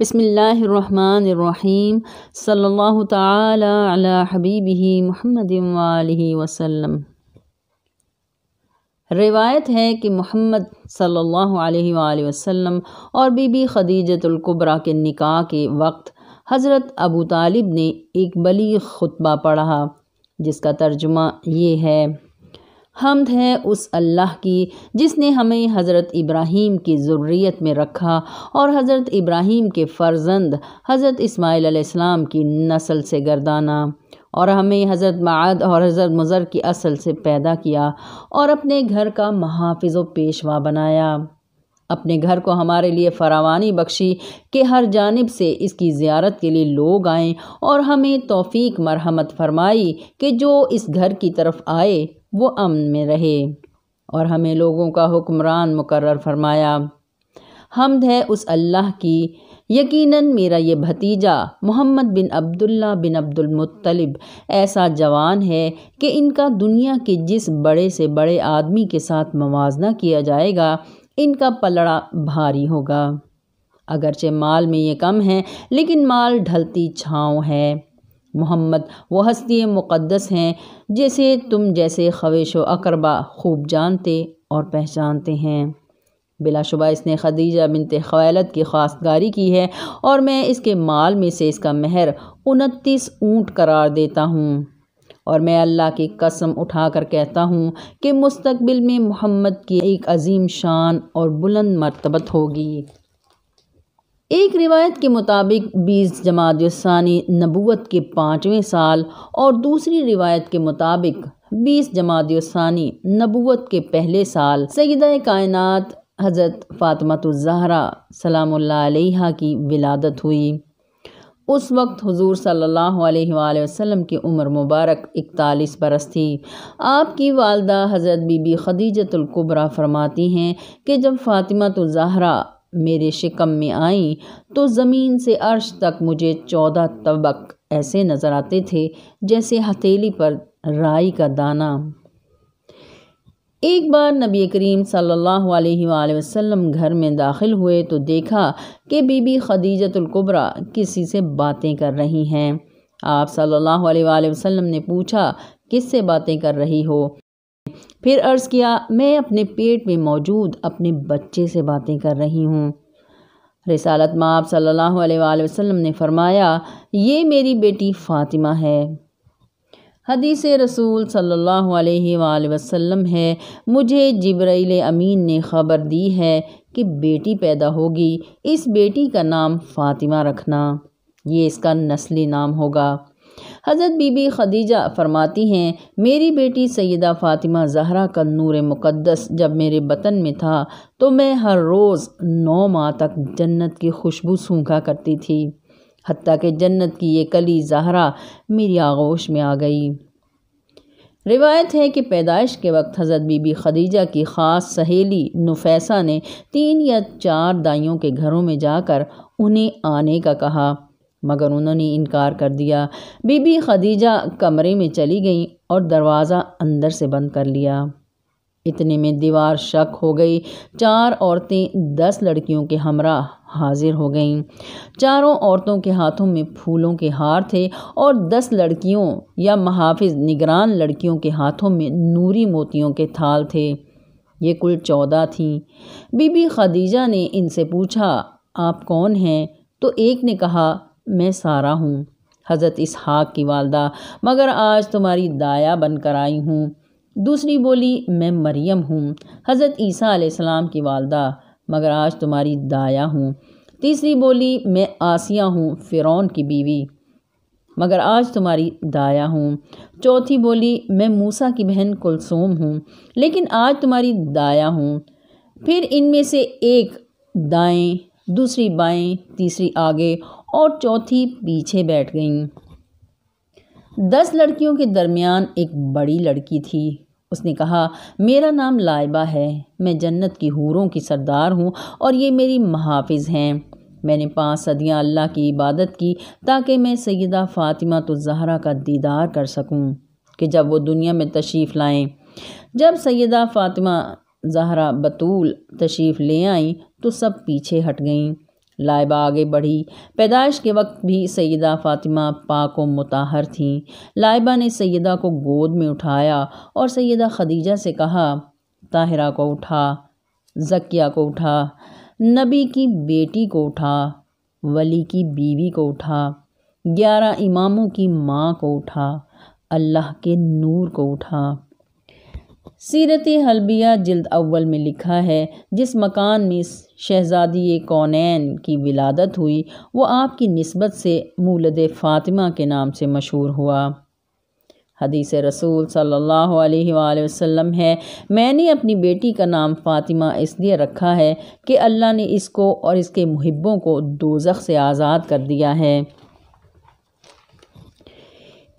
बसमीम सल्ला ताली ही महमद वसम रिवायत है कि मोहम्मद सल्ला वसम और बीबी ख़दीजतुल्कुब्रा के निकाह के वक्त हज़रत अबू तालिब ने एक बली खुतबा पढ़ा जिसका तर्जुमा ये है हमद है उस अल्लाह की जिसने हमें हज़रत इब्राहीम की ज़रूरीत में रखा और हज़रत इब्राहीम के फ़र्जंद हज़रत इसमाईल की नस्ल से गर्दाना और हमें हज़रत माद और हज़रत मुज़र की असल से पैदा किया और अपने घर का महाफिज पेशवा बनाया अपने घर को हमारे लिए फरावानी बख्शी कि हर जानब से इसकी ज़्यारत के लिए लोग आएँ और हमें तोफ़ी मरहमत फरमाई कि जो इस घर की तरफ आए वो अमन में रहे और हमें लोगों का हुक्मरान मुकर फरमाया हमद है उस अल्लाह की यकीनन मेरा ये भतीजा मोहम्मद बिन अब्दुल्ला बिन अब्दुल मुत्तलिब ऐसा जवान है कि इनका दुनिया के जिस बड़े से बड़े आदमी के साथ मवाजना किया जाएगा इनका पलड़ा भारी होगा अगरचे माल में ये कम है लेकिन माल ढलती छाँव है मोहम्मद वह हस्ती मुक़दस हैं जैसे तुम जैसे खवेश अकरबा खूब जानते और पहचानते हैं बिलाशुबा इसने खदीजा बिनते खवालत की खासगारी की है और मैं इसके माल में से इसका महर उनतीस ऊँट करार देता हूँ और मैं अल्लाह की कसम उठा कर कहता हूँ कि मुस्तबिल में मोहम्मद की एक अजीम शान और बुलंद मरतबत होगी एक रिवायत के मुताबिक बीस जमातानी नबूत के पाँचवें साल और दूसरी रिवायत के मुताबिक बीस जमातानी नबूत के पहले साल सईद कायन हज़रत फ़ातमत सलाम की विलादत हुई उस वक्त हुजूर सल्लल्लाहु अलैहि वसल्लम की उम्र मुबारक इकतालीस बरस थी आपकी वालदा हज़रत बीबी खदीजतुल्कुबरा फरमाती हैं कि जब फ़ातिमा तो ज़हरा मेरे शिकम में आई तो ज़मीन से अर्श तक मुझे चौदह तबक ऐसे नज़र आते थे जैसे हथेली पर राई का दाना एक बार नबी करीम सल्लल्लाहु अलैहि वसल्लम घर में दाखिल हुए तो देखा कि बीबी खदीजतुल्कुबरा किसी से बातें कर रही हैं आप सल्लल्लाहु अलैहि वसल्लम ने पूछा किससे बातें कर रही हो फिर अर्ज़ किया मैं अपने पेट में मौजूद अपने बच्चे से बातें कर रही हूँ रिसालत माँ आप सल्लल्लाहु अलैहि वसल्लम ने फरमाया ये मेरी बेटी फ़ातिमा है हदीस रसूल सल्लल्लाहु अलैहि वसल्लम है मुझे जबरील अमीन ने ख़बर दी है कि बेटी पैदा होगी इस बेटी का नाम फ़ातिमा रखना ये इसका नस्ली नाम होगा हज़रत बीबी खदीजा फरमाती हैं मेरी बेटी सैदा फ़ातिमा जहरा का नूर मुक़दस जब मेरे बतन में था तो मैं हर रोज़ नौ माह तक जन्नत की खुशबू सूखा करती थी हती कि जन्नत की ये कली जहरा मेरी आगोश में आ गई रिवायत है कि पैदाइश के वक्त हज़रत बीबी खदीजा की ख़ास सहेली नुफैसा ने तीन या चार दाइयों के घरों में जाकर उन्हें आने का कहा मगर उन्होंने इनकार कर दिया बीबी खदीजा कमरे में चली गईं और दरवाज़ा अंदर से बंद कर लिया इतने में दीवार शक हो गई चार औरतें दस लड़कियों के हमरा हाजिर हो गईं चारों औरतों के हाथों में फूलों के हार थे और दस लड़कियों या महाफिज निगरान लड़कियों के हाथों में नूरी मोतियों के थाल थे ये कुल चौदह थीं बीबी खदीजा ने इनसे पूछा आप कौन हैं तो एक ने कहा मैं सारा हूँ हज़रत इसहाक की वालदा मगर आज तुम्हारी दाया बनकर आई हूँ दूसरी बोली मैं मरियम हूँ हज़रत ईसा आसमाम की वालदा मगर आज तुम्हारी दाया हूँ तीसरी बोली मैं आसिया हूँ फ़िरौन की बीवी मगर आज तुम्हारी दाया हूँ चौथी बोली मैं मूसा की बहन कुलसूम हूँ लेकिन आज तुम्हारी दाया हूँ फिर इनमें से एक दाएं दूसरी बाएं तीसरी आगे और चौथी पीछे बैठ गईं दस लड़कियों के दरमियान एक बड़ी लड़की थी उसने कहा मेरा नाम लाइबा है मैं जन्नत की हूरों की सरदार हूँ और ये मेरी महाफिज हैं मैंने पाँच सदियाँ अल्लाह की इबादत की ताकि मैं सैदा फ़ातिमा तो जहरा का दीदार कर सकूँ कि जब वो दुनिया में तशरीफ़ लाएं जब सैदा फ़ातिमा जहरा बतूल तशरीफ़ ले आई तो सब पीछे हट गईं लाइबा आगे बढ़ी पैदाइश के वक्त भी सैदा फ़ातिमा पाक व मुताहर थीं लाइबा ने सैदा को गोद में उठाया और सैदा खदीजा से कहा ताहिरा को उठा जकिया को उठा नबी की बेटी को उठा वली की बीवी को उठा ग्यारह इमामों की माँ को उठा अल्लाह के नूर को उठा सीरत हलबिया जल्द अव्वल में लिखा है जिस मकान में शहजादी कौनैन की विलादत हुई वो आपकी नस्बत से मूलद फ़ातिमा के नाम से मशहूर हुआ हदीस रसूल सल्लल्लाहु अलैहि वसल्लम है मैंने अपनी बेटी का नाम फ़ातिमा इसलिए रखा है कि अल्लाह ने इसको और इसके मुहिब्बों को दोजख से आज़ाद कर दिया है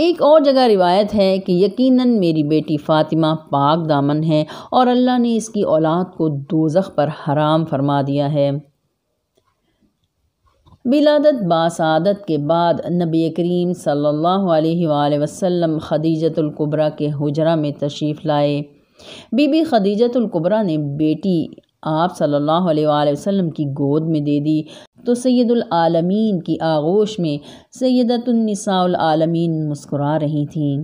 एक और जगह रिवायत है कि यकीनन मेरी बेटी फ़ातिमा पाक दामन है और अल्लाह ने इसकी औलाद को दोजख पर हराम फरमा दिया है बिलादत बासादत के बाद नबी करीम सल्लल्लाहु अलैहि वसल्लम खदीजतुल्कुबरा के हजरा में तशरीफ़ लाए बीबी खदीजतुल्कुबरा ने बेटी आप सल्लल्लाहु अलैहि वसल्लम की गोद में दे दी तो सैदालमीन की आगोश में सैदतनिसाआलमीन मुस्कुरा रही थीं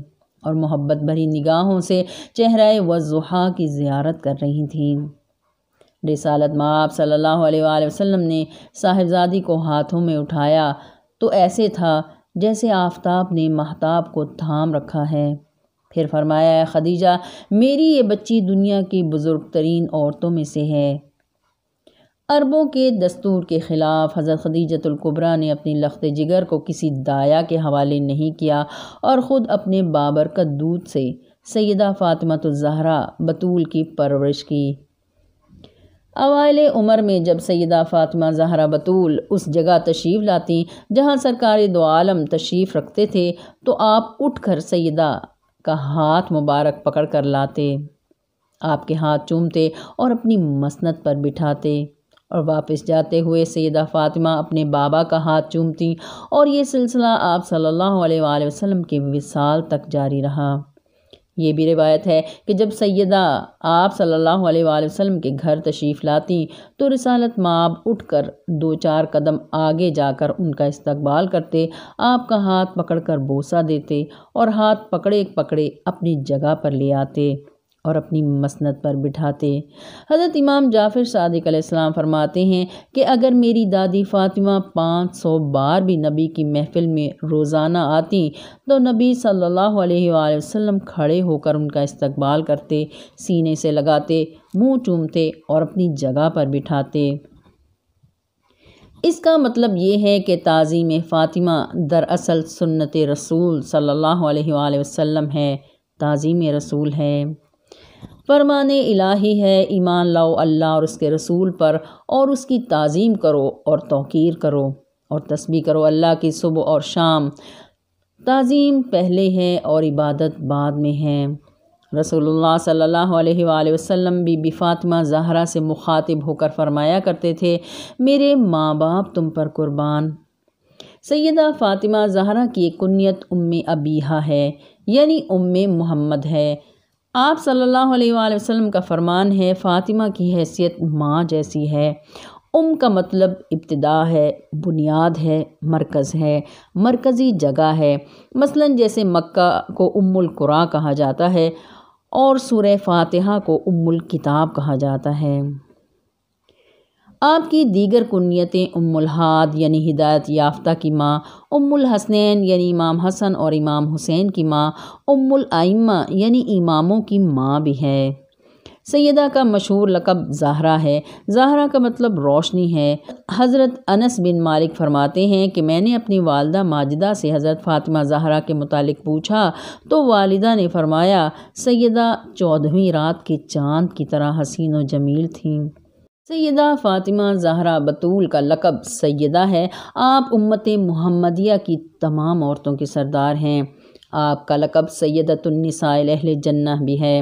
और मोहब्बत भरी निगाहों से चेहरा वजुहा की ज़्यारत कर रही थीं रिसालत माप सल्लल्लाहु अलैहि वसल्लम ने साहिबजादी को हाथों में उठाया तो ऐसे था जैसे आफ्ताब ने महताब को थाम रखा है फिर फरमाया खदीजा मेरी ये बच्ची दुनिया की बुज़ुर्ग तरीन औरतों में से है अरबों के दस्तूर के ख़िलाफ़ हज़रत खदीजतुल्कुबरा ने अपनी लख्त जिगर को किसी दाया के हवाले नहीं किया और ख़ुद अपने बाबर का दूध से सैदा फ़ातिमतुलजहरा बतूल की परवरिश की अवाल उम्र में जब सैदा फ़ातिमा जहरा बतूल उस जगह तशरीफ़ लाती जहाँ सरकार दो आलम तशरीफ़ रखते थे तो आप उठ कर सैदा का हाथ मुबारक पकड़ कर लाते आपके हाथ चूमते और अपनी मसनत पर बिठाते और वापस जाते हुए सैदा फ़ातिमा अपने बाबा का हाथ चूमती और ये सिलसिला आप सल्लल्लाहु अलैहि वसल्लम के विसाल तक जारी रहा ये भी रिवायत है कि जब सैदा आप सल्लल्लाहु अलैहि वसल्लम के घर तशरीफ़ लाती तो रसालत माब कर दो चार कदम आगे जाकर उनका इस्तकबाल करते आपका हाथ पकड़ कर बोसा देते और हाथ पकड़े पकड़े अपनी जगह पर ले आते और अपनी मसनत पर बिठाते हज़रत इमाम जाफ़िर सदक आसमाम फरमाते हैं कि अगर मेरी दादी फ़ातिमा पाँच सौ बार भी नबी की महफ़िल में रोज़ाना आती तो नबी सल्लल्लाहु अलैहि वसल्लम खड़े होकर उनका इस्तकबाल करते सीने से लगाते मुंह चूमते और अपनी जगह पर बिठाते इसका मतलब ये है कि ताज़ीम फ़ातिमा दरअसल सुन्नत रसूल सल्ला वसम है ताज़ीम रसूल है फरमान इलाही है ईमान लाओ अल्लाह और उसके रसूल पर और उसकी तज़ीम करो और तोकीर करो और तस्बी करो अल्लाह की सुबह और शाम तज़ीम पहले है और इबादत बाद में है रसोल्ला सल्ला वसम बीबी फ़ातिमा जहरा से मुखातिब होकर फरमाया करते थे मेरे माँ बाप तुम पर कुर्बान सैदा फ़ातिमा जहरा की कुत उम अबीहा है यानी उम मोहम्मद है आप सल्लल्लाहु अलैहि वसल्लम का फ़रमान है फ़ातिमा की हैसियत माँ जैसी है उम का मतलब इब्तदा है बुनियाद है मरकज़ है मरकज़ी जगह है मसलन जैसे मक्का को उम्मुल कुरा कहा जाता है और सूर्य फातिहा को उम्मुल किताब कहा जाता है आपकी दीगर कुन्नीतें हाद यानी हिदायत याफ्ता की माँ उम्मुल हसनैन यानी इमाम हसन और इमाम हुसैन की माँ उम्मुल आइम्मा यानी इमामों की माँ भी है सैदा का मशहूर लकब ज़ाहरा है जहरा का मतलब रोशनी है हज़रत अनस बिन मालिक फरमाते हैं कि मैंने अपनी वालदा माजिदा से हज़रत फ़ातिमा जहरा के मुतालिक पूछा तो वालिदा ने फरमाया सैदा चौदहवीं रात के चांद की तरह हसीन व जमील थीं सैदा फ़ातिमा जहरा बतूल का लकब सैदा है आप उम्मत महमदिया की तमाम औरतों के सरदार हैं आपका लकब सैदतुलनसाइल अहल जन्ना भी है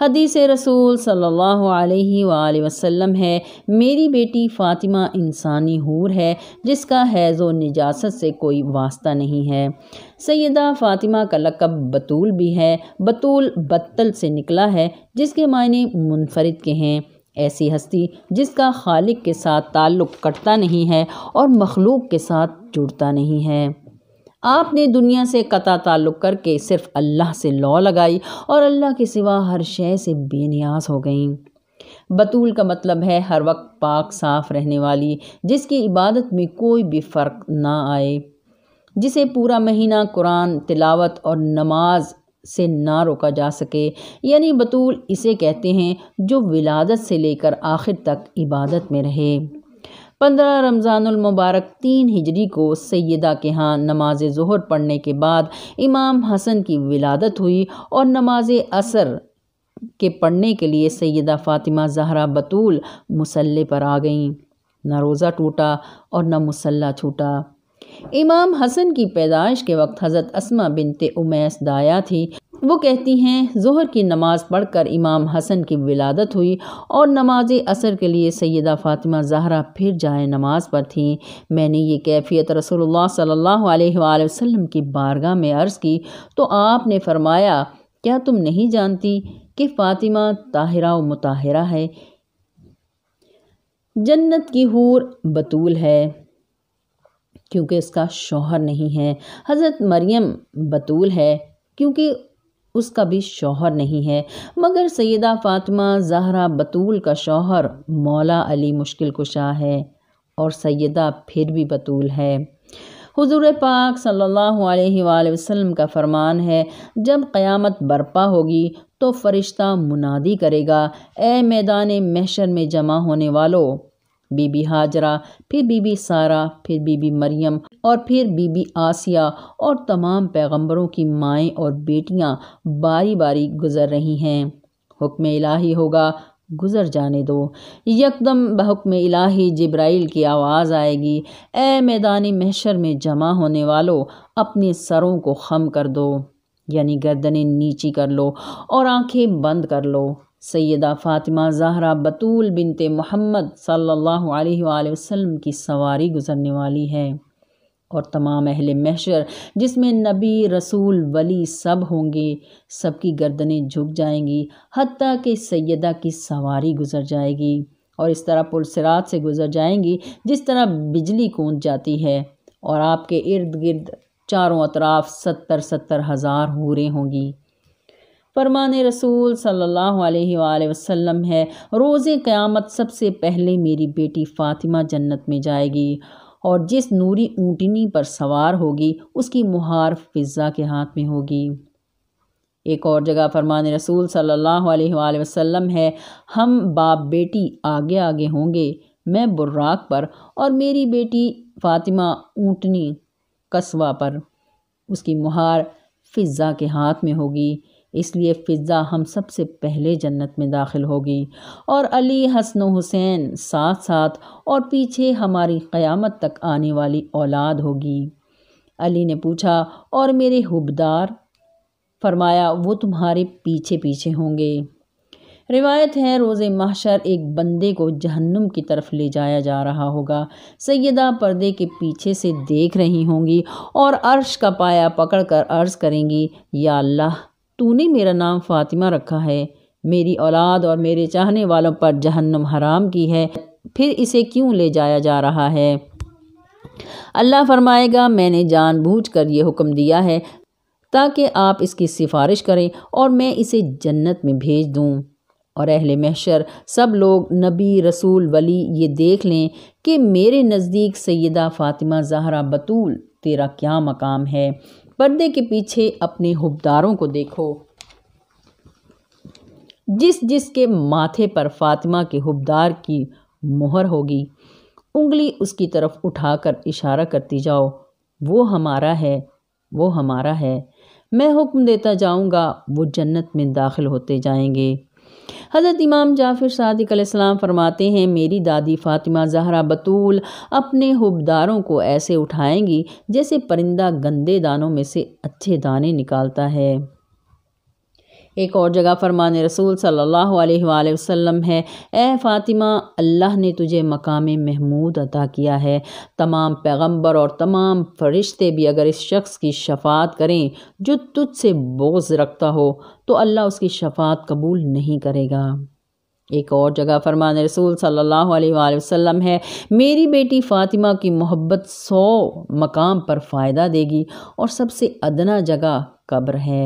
हदीस रसूल सल्लल्लाहु अलैहि वसल्लम है मेरी बेटी फ़ातिमा इंसानी हूर है जिसका हैज़ व निजात से कोई वास्ता नहीं है सैदा फ़ातिमा का लकब बतूल भी है बतूल बत्तल से निकला है जिसके मायने मुनफरद के हैं ऐसी हस्ती जिसका खालिक के साथ ताल्लुक़ कटता नहीं है और मखलूक के साथ जुड़ता नहीं है आपने दुनिया से कता ताल्लुक़ करके सिर्फ अल्लाह से लॉ लगाई और अल्लाह के सिवा हर शय से बेनियाज हो गई बतूल का मतलब है हर वक्त पाक साफ रहने वाली जिसकी इबादत में कोई भी फ़र्क ना आए जिसे पूरा महीना कुरान तिलावत और नमाज से ना रोका जा सके यानी बतूल इसे कहते हैं जो विलादत से लेकर आखिर तक इबादत में रहे पंद्रह रमज़ानमबारक तीन हिजरी को सैदा के यहाँ नमाज जहर पढ़ने के बाद इमाम हसन की विलादत हुई और नमाज असर के पढ़ने के लिए सैदा फ़ातिमा जहरा बतूल मुसल्ले पर आ गईं न रोज़ा टूटा और न मुसल्ला छूटा इमाम हसन की पैदाइश के वक्त हज़रत असमा बिनते उमैस दाया थी वो कहती हैं जहर की नमाज़ पढ़कर इमाम हसन की विलादत हुई और नमाज असर के लिए सैदा फ़ातिमा जहरा फिर जाए नमाज पर थी मैंने ये कैफियत रसोल्ला सल्ला वसम की बारगाह में अर्ज़ की तो आपने फ़रमाया क्या तुम नहीं जानती कि फ़ातिमा ताहरा व मुताहरा है जन्नत की हूर बतूल है क्योंकि उसका शौहर नहीं है हज़रत मरियम बतूल है क्योंकि उसका भी शौहर नहीं है मगर सैदा फ़ातिमा जहरा बतूल का शौहर मौला अली मुश्किल कुशा है और सैदा फिर भी बतूल है हुजूर पाक सल्लल्लाहु अलैहि वसल्लम का फरमान है जब क़यामत बरपा होगी तो फ़रिश्ता मुनादी करेगा ए मैदान महशर में जमा होने वालों बीबी हाजरा फिर बीबी सारा फिर बीबी मरियम और फिर बीबी आसिया और तमाम पैगंबरों की माएँ और बेटियाँ बारी बारी गुजर रही हैं हुक्म इलाही होगा गुज़र जाने दो यकदम बहुक्म इलाही जब्राइल की आवाज़ आएगी ए मैदान महशर में जमा होने वालों अपने सरों को खम कर दो यानी गर्दनें नीची कर लो और आंखें बंद कर लो सैदा फ़ातिमा ज़हरा बतूल बिनते मोहम्मद सल्ला वसम की सवारी गुज़रने वाली है और तमाम अहल महशर जिसमें नबी रसूल वली सब होंगे सबकी गर्दनें झुक जाएंगी हती कि सैदा की सवारी गुज़र जाएगी और इस तरह पुलसरात से गुज़र जाएंगी जिस तरह बिजली कूद जाती है और आपके इर्द गिर्द चारों अतराफ सत्तर सत्तर हज़ार हूरें होंगी फरमान रसूल सल्लल्लाहु अलैहि वसल्लम है रोज़ क़यामत सबसे पहले मेरी बेटी फ़ातिमा जन्नत में जाएगी और जिस नूरी ऊँटनी पर सवार होगी उसकी मुहार फिज़ा के हाथ में होगी एक और जगह फरमान रसूल सल्लल्लाहु अलैहि वसल्लम है हम बाप बेटी आगे आगे होंगे मैं बुर्राक पर और मेरी बेटी फ़ातिमा ऊँटनी कस्बा पर उसकी मुहार फिज़ा के हाथ में होगी इसलिए फ़िज़ा हम सबसे पहले जन्नत में दाखिल होगी और अली हसन हुसैन साथ साथ और पीछे हमारी क़यामत तक आने वाली औलाद होगी अली ने पूछा और मेरे हुबदार फरमाया वो तुम्हारे पीछे पीछे होंगे रिवायत है रोज़ महशर एक बंदे को जहन्नुम की तरफ ले जाया जा रहा होगा सैदा पर्दे के पीछे से देख रही होंगी और अर्श का पाया पकड़कर अर्ज़ करेंगी या अल्लाह तूने मेरा नाम फ़ातिमा रखा है मेरी औलाद और मेरे चाहने वालों पर जहन्नम हराम की है फिर इसे क्यों ले जाया जा रहा है अल्लाह फरमाएगा मैंने जानबूझकर यह हुक्म दिया है ताकि आप इसकी सिफारिश करें और मैं इसे जन्नत में भेज दूँ और अहल महशर सब लोग नबी रसूल वली ये देख लें कि मेरे नज़दीक सैदा फ़ातिमा जहरा बतूल तेरा क्या मकाम है पर्दे के पीछे अपने हुबदारों को देखो जिस जिस के माथे पर फातिमा के हुबदार की मोहर होगी उंगली उसकी तरफ उठाकर इशारा करती जाओ वो हमारा है वो हमारा है मैं हुक्म देता जाऊंगा वो जन्नत में दाखिल होते जाएंगे हज़रत इमाम जाफिर सादिक सलाम फरमाते हैं मेरी दादी फ़ातिमा जहरा बतूल अपने हुबदारों को ऐसे उठाएंगी जैसे परिंदा गंदे दानों में से अच्छे दाने निकालता है एक और जगह फरमान रसूल सल्लल्लाहु अलैहि वसल्लम है ए फ़ातिमा अल्लाह ने तुझे मकाम महमूद अदा किया है तमाम पैगंबर और तमाम फरिश्ते भी अगर इस शख्स की शफात करें जो तुझसे बोझ रखता हो तो अल्लाह उसकी शफात कबूल नहीं करेगा एक और जगह फरमान रसूल सल्लल्लाहु अलैहि वसल्लम है मेरी बेटी फ़ातिमा की मोहब्बत सौ मकाम पर फ़ायदा देगी और सबसे अदना जगह कब्र है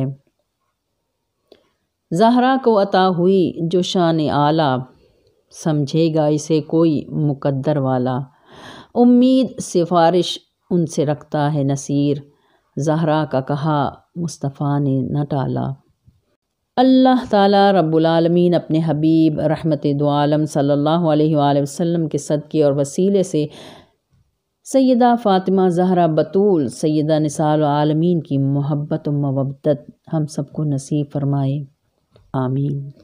जहरा को अता हुई जो शान आला समझेगा इसे कोई मुकद्दर वाला उम्मीद सिफारिश उनसे रखता है नसीर जहरा का कहा मुस्तफ़ा ने न टाला अल्लाह ताला रब्बुलमीन अपने हबीब रहमत दोआलम सल्लल्लाहु अलैहि वसल्लम के सदक़े और वसीले से सैदा फ़ातिमा जहरा बतूल सैदा निसाल आलमीन की मोहब्बत और मवदत हम सबको नसीब फरमाए Amen.